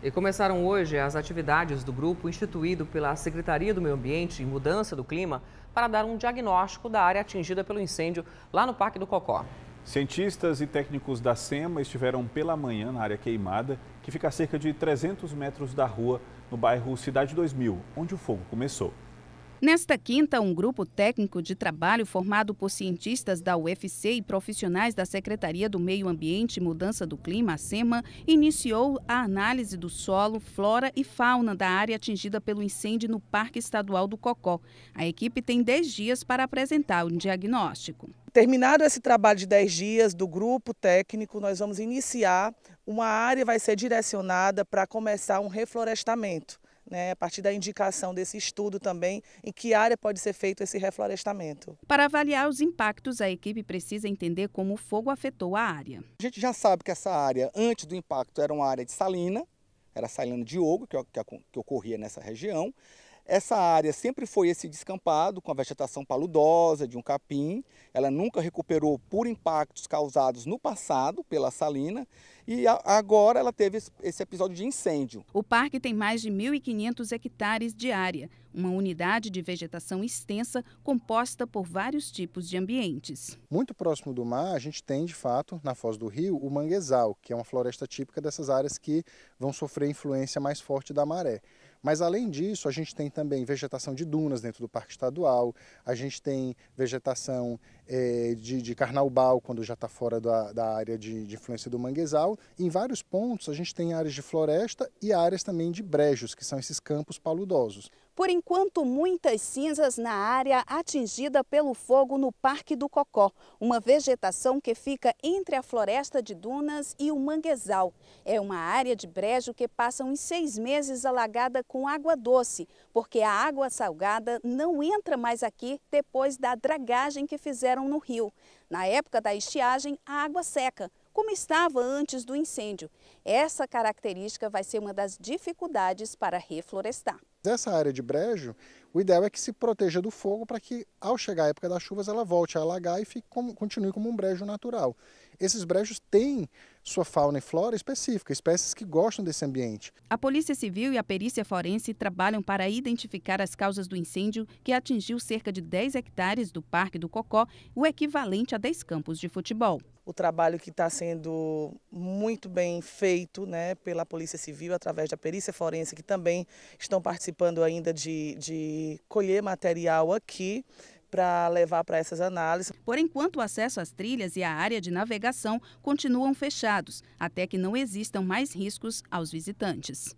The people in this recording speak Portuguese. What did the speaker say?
E começaram hoje as atividades do grupo instituído pela Secretaria do Meio Ambiente e Mudança do Clima para dar um diagnóstico da área atingida pelo incêndio lá no Parque do Cocó. Cientistas e técnicos da SEMA estiveram pela manhã na área queimada, que fica a cerca de 300 metros da rua, no bairro Cidade 2000, onde o fogo começou. Nesta quinta, um grupo técnico de trabalho formado por cientistas da UFC e profissionais da Secretaria do Meio Ambiente e Mudança do Clima, a SEMA, iniciou a análise do solo, flora e fauna da área atingida pelo incêndio no Parque Estadual do Cocó. A equipe tem 10 dias para apresentar um diagnóstico. Terminado esse trabalho de 10 dias do grupo técnico, nós vamos iniciar. Uma área vai ser direcionada para começar um reflorestamento né, a partir da indicação desse estudo também, em que área pode ser feito esse reflorestamento. Para avaliar os impactos, a equipe precisa entender como o fogo afetou a área. A gente já sabe que essa área, antes do impacto, era uma área de salina, era salina de ouro que, que, que ocorria nessa região. Essa área sempre foi esse descampado, com a vegetação paludosa, de um capim. Ela nunca recuperou por impactos causados no passado pela salina e a, agora ela teve esse, episódio de incêndio. O parque tem mais de 1.500 hectares de área, uma unidade de vegetação extensa composta por vários tipos de ambientes. Muito próximo do mar, a gente tem de fato, na foz do rio, o manguezal, que é uma floresta típica dessas áreas que vão sofrer influência mais forte da maré. Mas além disso, a gente tem também vegetação de dunas dentro do Parque Estadual, a gente tem vegetação é, de, de carnaubal, quando já está fora da, da área de, de influência do manguezal, em vários pontos, a gente tem áreas de floresta e áreas também de brejos, que são esses campos paludosos. Por enquanto, muitas cinzas na área atingida pelo fogo no Parque do Cocó, uma vegetação que fica entre a floresta de dunas e o manguezal. É uma área de brejo que passa uns seis meses alagada com água doce, porque a água salgada não entra mais aqui depois da dragagem que fizeram no rio. Na época da estiagem, a água seca, como estava antes do incêndio. Essa característica vai ser uma das dificuldades para reflorestar. Essa área de brejo, o ideal é que se proteja do fogo para que, ao chegar a época das chuvas, ela volte a alagar e fique como, continue como um brejo natural. Esses brejos têm sua fauna e flora específica, espécies que gostam desse ambiente. A Polícia Civil e a Perícia Forense trabalham para identificar as causas do incêndio que atingiu cerca de 10 hectares do Parque do Cocó, o equivalente a 10 campos de futebol. O trabalho que está sendo muito bem feito né, pela Polícia Civil, através da Perícia Forense, que também estão participando ainda de, de colher material aqui para levar para essas análises. Por enquanto, o acesso às trilhas e à área de navegação continuam fechados, até que não existam mais riscos aos visitantes.